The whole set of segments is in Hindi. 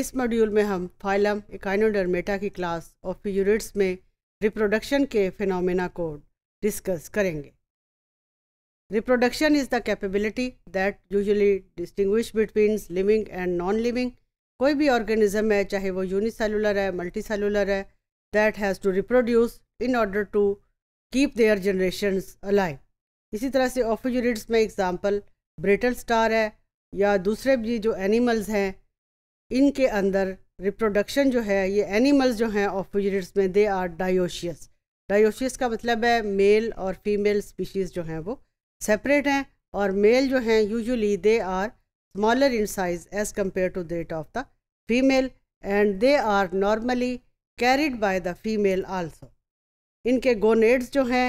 इस मॉड्यूल में हम फाइलम इकाइनोडर्मेटा की क्लास ऑफ यूरिट्स में रिप्रोडक्शन के फिनोमेना को डिस्कस करेंगे reproduction is the capability that usually distinguish between living and non living कोई भी ऑर्गेनिज्म है चाहे वो यूनिसेलुलर है मल्टी सेलुलर है that has to reproduce in order to keep their generation alive इसी तरह से यूनिट्स में एग्जाम्पल ब्रिटल स्टार है या दूसरे भी जो एनिमल्स हैं इनके अंदर रिप्रोडक्शन जो है ये एनिमल्स जो हैं ऑफिजरिट्स में दे आर डायोशियस डायोशियस का मतलब है मेल और फीमेल स्पीशीज़ जो हैं वो सेपरेट हैं और मेल जो हैं usually they are smaller in size as compare to that of the female and they are normally carried by the female also इनके गोनेड्स जो हैं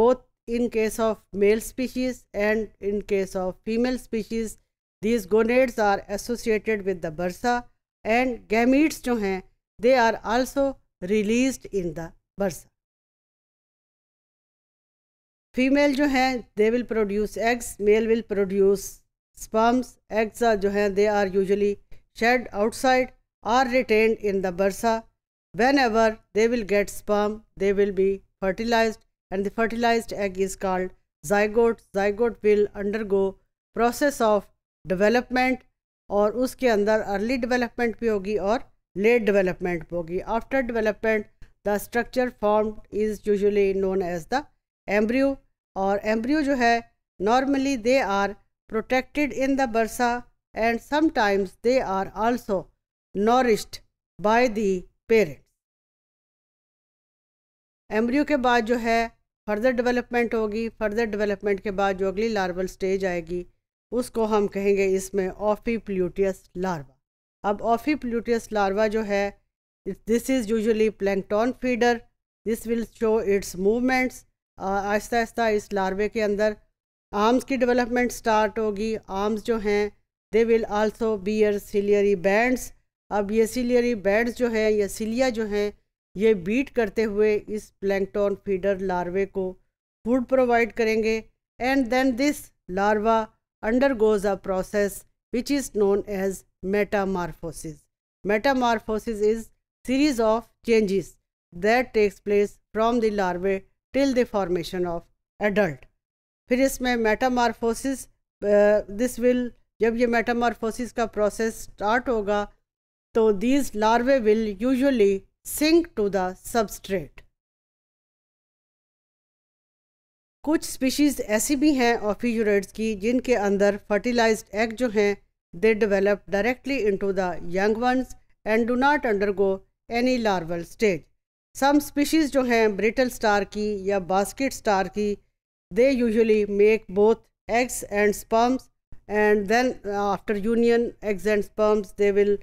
both in case of male species and in case of female species these gonads are associated with the bursa and gametes जो हैं they are also release in the bursa female जो हैं they will produce eggs male will produce sperms eggs जो हैं they are usually shed outside are retained in the bursa whenever they will get sperm they will be fertilize and the fertilize egg is called zygote zygote will undergo process of development और उसके अंदर अर्ली डेवलपमेंट भी होगी और लेट डेवलपमेंट भी होगी after development the structure form is usually known as the embryo और एम्ब्रियो जो है normally they are protected in the bursa and sometimes they are also nourished by the parents embryo के बाद जो है फर्दर डेवलपमेंट होगी फर्दर डेवलपमेंट के बाद जो अगली लार्वल स्टेज आएगी उसको हम कहेंगे इसमें ऑफी प्ल्यूटियस लार्वा अब ऑफी प्ल्यूटियस लार्वा जो है this is usually plankton feeder this will show its movements आहिस्ता आहिस्ता इस लार्वे के अंदर आर्म्स की डेवलपमेंट स्टार्ट होगी आर्म्स जो हैं they will also bear ciliary bands अब ये सिलियरी बैंड्स जो हैं या सिलिया जो हैं ये बीट करते हुए इस प्लैंकटॉन फीडर लार्वे को फूड प्रोवाइड करेंगे and then this larva undergoes a process which is known as metamorphosis. Metamorphosis is series of changes that takes place from the larvae till the formation of adult. फिर इसमें मेटामारफोसिस uh, this will जब ये मेटामारफोसिस का process start, होगा तो these larvae will usually sink to कुछ स्पीशीज़ ऐसी भी हैं ऑफिजूरेट्स की जिनके अंदर फर्टिलाइज एग जो हैं they develop directly into the young ones and do not undergo any larval stage some species जो हैं ब्रिटल स्टार की या बास्केट स्टार की they usually make both eggs and sperms and then after union eggs and sperms they will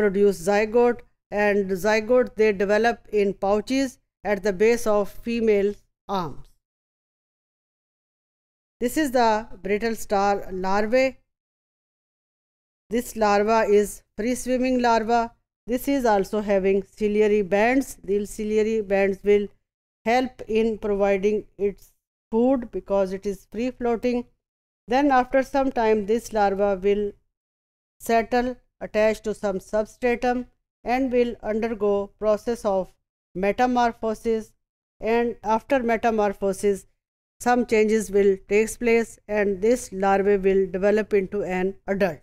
produce zygote and zygote they develop in pouches at the base of female arms This is the brittle star larvae. This larva is free swimming larva. This is also having ciliary bands. These ciliary bands will help in providing its food because it is free floating. Then after some time this larva will settle attached to some substratum and will undergo process of metamorphosis and after metamorphosis some changes will take place and this larva will develop into an adult.